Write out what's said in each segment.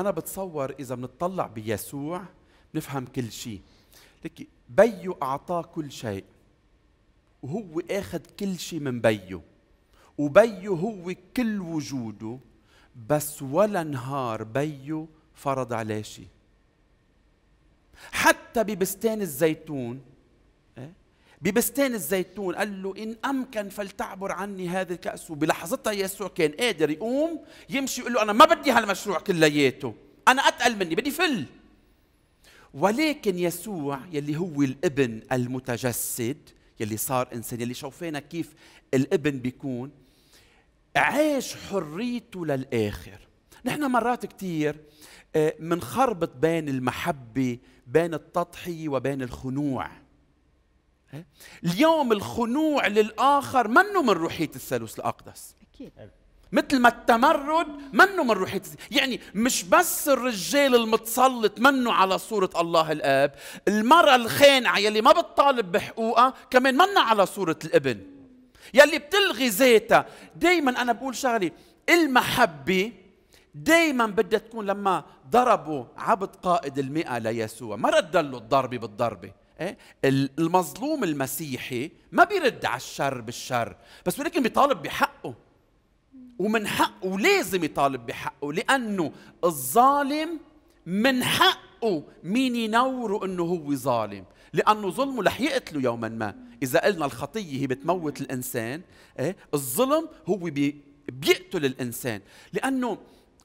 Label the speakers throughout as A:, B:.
A: انا بتصور اذا بنطلع بيسوع بنفهم كل شيء لك بيو اعطاه كل شيء وهو اخذ كل شيء من بيو وبيو هو كل وجوده بس ولا نهار بيو فرض عليه شيء حتى ببستان الزيتون ببستان الزيتون قال له إن أمكن فلتعبر عني هذا الكأس وبلحظتها يسوع كان قادر يقوم يمشي يقول له أنا ما بدي هالمشروع كلياته أنا أتقل مني بدي فل ولكن يسوع يلي هو الابن المتجسد يلي صار إنسان يلي شوفينا كيف الابن بيكون عاش حريته للآخر نحن مرات كتير آه، منخربط بين المحبة بين التضحية وبين الخنوع إيه؟ اليوم الخنوع للآخر منه من روحية الثالوث الأقدس أكيد مثل ما التمرد منه من روحية يعني مش بس الرجال المتسلط منه على صورة الله الآب المرأة الخانعة يلي ما بتطالب بحقوقها كمان منه على صورة الابن يلي بتلغي ذاتها دايما أنا بقول شغلي المحبة دايما بدها تكون لما ضربوا عبد قائد المئة ليسوع ما رد له الضربة بالضربة إيه؟ المظلوم المسيحي ما بيرد على الشر بالشر بس ولكن بيطالب بحقه ومن حقه ولازم يطالب بحقه لانه الظالم من حقه مين ينوره انه هو ظالم لانه ظلمه رح يقتله يوما ما اذا قلنا الخطيه هي بتموت الانسان إيه؟ الظلم هو بيقتل الانسان لانه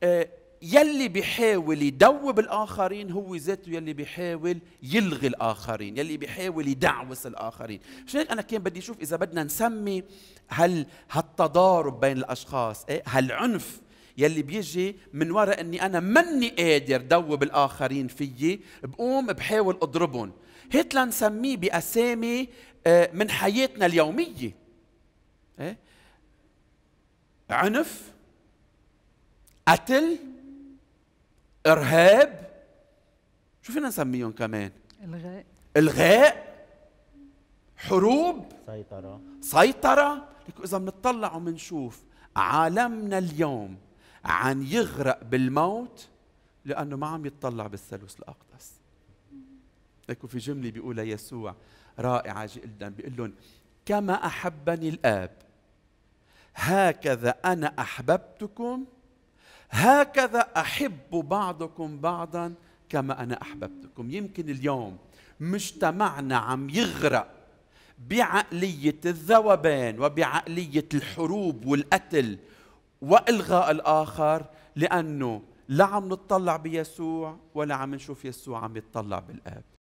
A: إيه؟ يلي بيحاول يدوب الاخرين هو ذاته يلي بيحاول يلغي الاخرين يلي بيحاول يدعوس الاخرين مشان هيك انا كان بدي اشوف اذا بدنا نسمي هال هالتضارب بين الاشخاص إيه؟ هالعنف يلي بيجي من وراء اني انا مني قادر دوب الاخرين فيي بقوم بحاول اضربهم هيك لنسميه باسامي آه، من حياتنا اليوميه إيه؟ عنف قتل ارهاب شو فينا نسميهم كمان الغاء الغاء حروب سيطرة سيطرة إذا بنطلع وبنشوف عالمنا اليوم عن يغرق بالموت لأنه ما عم يتطلع بالثالوث الأقدس لك في جملة بيقولها يسوع رائعة جدا بيقول لهم كما أحبني الآب هكذا أنا أحببتكم هكذا أحب بعضكم بعضا كما أنا أحببتكم يمكن اليوم مجتمعنا عم يغرق بعقلية الذوبان وبعقلية الحروب والقتل وإلغاء الآخر لأنه لا عم نتطلع بيسوع ولا عم نشوف يسوع عم يتطلع بالآب